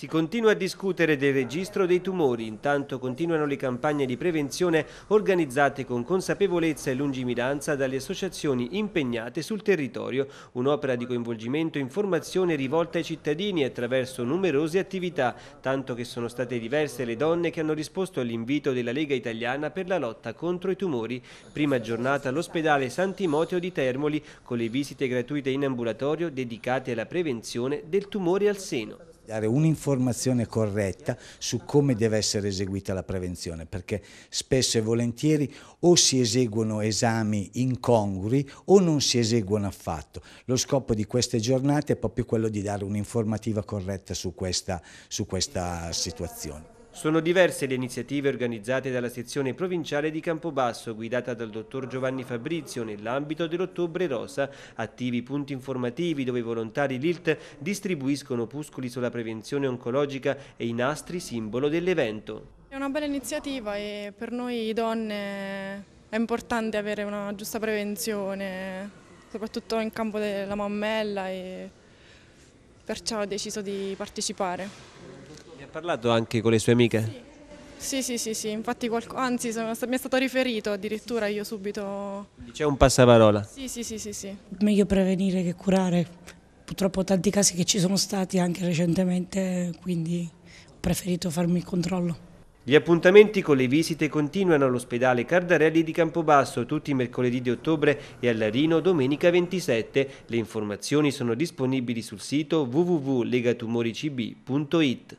Si continua a discutere del registro dei tumori, intanto continuano le campagne di prevenzione organizzate con consapevolezza e lungimiranza dalle associazioni impegnate sul territorio, un'opera di coinvolgimento e informazione rivolta ai cittadini attraverso numerose attività, tanto che sono state diverse le donne che hanno risposto all'invito della Lega Italiana per la lotta contro i tumori. Prima giornata all'ospedale Sant'Imoteo di Termoli con le visite gratuite in ambulatorio dedicate alla prevenzione del tumore al seno dare un'informazione corretta su come deve essere eseguita la prevenzione, perché spesso e volentieri o si eseguono esami incongrui o non si eseguono affatto. Lo scopo di queste giornate è proprio quello di dare un'informativa corretta su questa, su questa situazione. Sono diverse le iniziative organizzate dalla sezione provinciale di Campobasso, guidata dal dottor Giovanni Fabrizio, nell'ambito dell'Ottobre Rosa, attivi punti informativi dove i volontari LILT distribuiscono opuscoli sulla prevenzione oncologica e i nastri simbolo dell'evento. È una bella iniziativa e per noi donne è importante avere una giusta prevenzione, soprattutto in campo della mammella e perciò ho deciso di partecipare parlato anche con le sue amiche? Sì, sì, sì, sì, infatti qualco... anzi sono... mi è stato riferito addirittura io subito. C'è un passaparola? Sì, sì, sì, sì, sì. Meglio prevenire che curare, purtroppo tanti casi che ci sono stati anche recentemente, quindi ho preferito farmi il controllo. Gli appuntamenti con le visite continuano all'ospedale Cardarelli di Campobasso tutti i mercoledì di ottobre e al Larino domenica 27. Le informazioni sono disponibili sul sito www.legatumoricb.it.